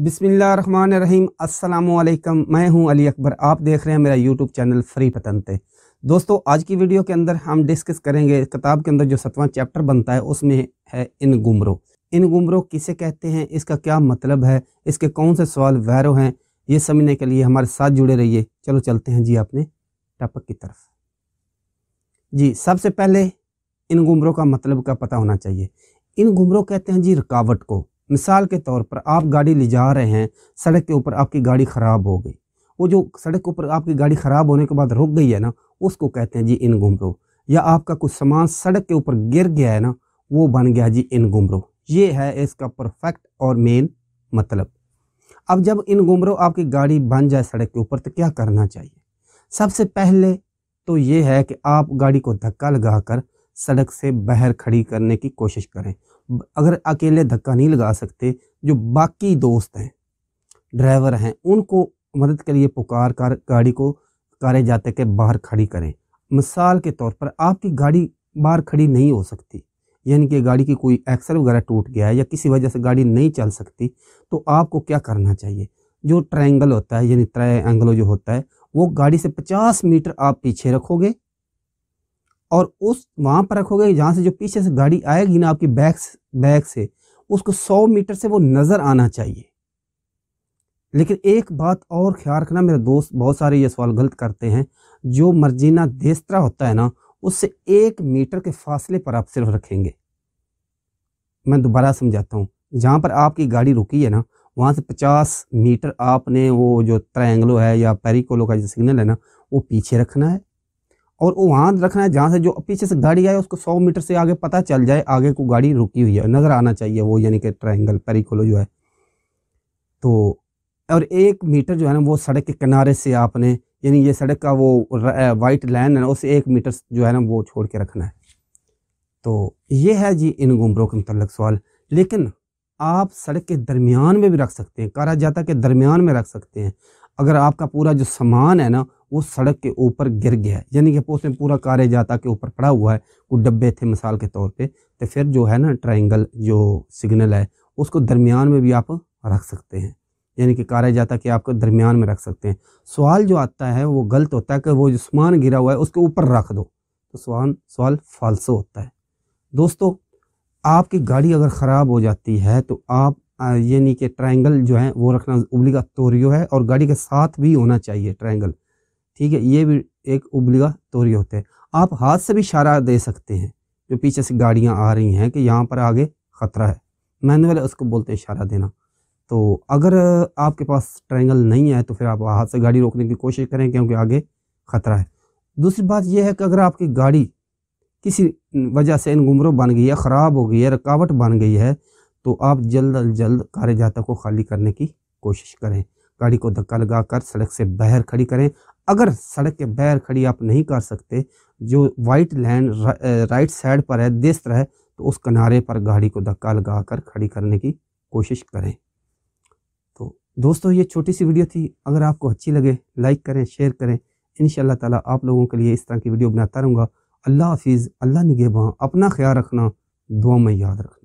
بسم اللہ الرحمن الرحیم السلام علیکم میں ہوں علی اکبر آپ دیکھ رہے ہیں میرا یوٹیوب چینل فری پتنتے دوستو آج کی ویڈیو کے اندر ہم ڈسکس کریں گے کتاب کے اندر جو ستواں چیپٹر بنتا ہے اس میں ہے ان گمرو ان گمرو کسے کہتے ہیں اس کا کیا مطلب ہے اس کے کون سے سوال ویرو ہیں یہ سمجھنے کے لیے ہمارے ساتھ جڑے رہیے چلو چلتے ہیں جی اپنے ٹاپک کی طرف جی سب سے پہلے ان گمرو کا مطلب کا پتہ ہونا چاہیے ان گمرو کہتے ہیں جی رکاوٹ کو مثال کے طور پر آپ گاڑی لے جا رہے ہیں سڑک کے اوپر آپ کی گاڑی خراب ہو گئی وہ جو سڑک کے اوپر آپ کی گاڑی خراب ہونے کے بعد رک گئی ہے نا اس کو کہتے ہیں جی ان گمرو یا آپ کا کچھ سامان سڑک کے اوپر گر گیا ہے نا وہ بن گیا جی ان گمرو یہ ہے اس کا پرفیکٹ اور مین مطلب اب جب ان گمرو آپ کی گاڑی بن جائے سڑک کے اوپر تو کیا کرنا چاہیے سب سے پہلے تو یہ ہے کہ آپ گاڑی کو دھکا لگا کر سڑک سے باہر کھڑی کرنے کی کوشش کریں اگر اکیلے دھکا نہیں لگا سکتے جو باقی دوست ہیں ڈرائیور ہیں ان کو مدد کے لیے پکار کر گاڑی کو کارے جاتے کے باہر کھڑی کریں مثال کے طور پر آپ کی گاڑی باہر کھڑی نہیں ہو سکتی یعنی کہ گاڑی کی کوئی ایکسر وغیرہ ٹوٹ گیا ہے یا کسی وجہ سے گاڑی نہیں چل سکتی تو آپ کو کیا کرنا چاہیے جو ٹرائنگل ہوتا ہے یعنی ٹرائی جو ہوتا ہے وہ گاڑی سے پچاس میٹر آپ پیچھے رکھو گے اور اس وہاں پر رکھو گے جہاں سے جو پیچھے سے گاڑی آئے گی نا آپ کی بیک بیک سے اس کو سو میٹر سے وہ نظر آنا چاہیے لیکن ایک بات اور خیال رکھنا میرے دوست بہت سارے یہ سوال غلط کرتے ہیں جو مرجینہ دیسترا ہوتا ہے نا اس سے ایک میٹر کے فاصلے پر آپ صرف رکھیں گے میں دوبارہ سمجھاتا ہوں جہاں پر آپ کی گاڑی رکی ہے نا وہاں سے پچاس میٹر آپ نے وہ جو ترینگلو ہے یا پیریکولو کا جو سگنل ہے نا وہ پیچھے رکھنا ہے اور وہاں رکھنا ہے جہاں سے جو پیچھے سے گاڑی آئے اس کو سو میٹر سے آگے پتا چل جائے آگے کو گاڑی رکی ہوئی ہے نظر آنا چاہیے وہ یعنی کہ ٹرائنگل جو ہے تو اور ایک میٹر جو ہے نا وہ سڑک کے کنارے سے آپ نے یعنی یہ سڑک کا وہ وائٹ لائن ہے نا اسے ایک میٹر جو ہے نا وہ چھوڑ کے رکھنا ہے تو یہ ہے جی ان گمبروں کے متعلق سوال لیکن آپ سڑک کے درمیان میں بھی رکھ سکتے ہیں کارا جاتا کے درمیان میں رکھ سکتے ہیں اگر آپ کا پورا جو سامان ہے نا اس سڑک کے اوپر گر گیا ہے یعنی کہ اس میں پورا کارے جاتا کے اوپر پڑا ہوا ہے وہ ڈبے تھے مثال کے طور پہ تو پھر جو ہے نا ٹرائنگل جو سگنل ہے اس کو درمیان میں بھی آپ رکھ سکتے ہیں یعنی کہ کارے جاتا کے آپ کو درمیان میں رکھ سکتے ہیں سوال جو آتا ہے وہ غلط ہوتا ہے کہ وہ جو سامان گرا ہوا ہے اس کے اوپر رکھ دو تو سوال سوال فالسو ہوتا ہے دوستو آپ کی گاڑی اگر خراب ہو جاتی ہے تو آپ یعنی کہ ٹرائنگل جو ہے وہ رکھنا ابلی کا توریو ہے اور گاڑی کے ساتھ بھی ہونا چاہیے ٹرائنگل ٹھیک ہے یہ بھی ایک ابلگا توری ہوتے ہیں آپ ہاتھ سے بھی اشارہ دے سکتے ہیں جو پیچھے سے گاڑیاں آ رہی ہیں کہ یہاں پر آگے خطرہ ہے اس کو بولتے دینا تو اگر آپ کے پاس ٹرینگل نہیں ہے تو پھر آپ ہاتھ سے گاڑی روکنے کی کوشش کریں کیونکہ آگے خطرہ ہے دوسری بات یہ ہے کہ اگر آپ کی گاڑی کسی وجہ سے ان گمرو بن گئی ہے خراب ہو گئی ہے رکاوٹ بن گئی ہے تو آپ جلد از جلد کارے جاتا کو خالی کرنے کی کوشش کریں گاڑی کو دھکا لگا کر سڑک سے بہر کھڑی کریں اگر سڑک کے بیر کھڑی آپ نہیں کر سکتے جو وائٹ لینڈ رائٹ سائڈ پر ہے دست رہے تو اس کنارے پر گاڑی کو دکا لگا کر کھڑی کرنے کی کوشش کریں تو دوستو یہ چھوٹی سی ویڈیو تھی اگر آپ کو اچھی لگے لائک کریں شیئر کریں انشاءاللہ تعالی آپ لوگوں کے لیے اس طرح کی ویڈیو بناتا رہوں گا اللہ حافظ اللہ نگاہ اپنا خیال رکھنا دعا میں یاد رکھنا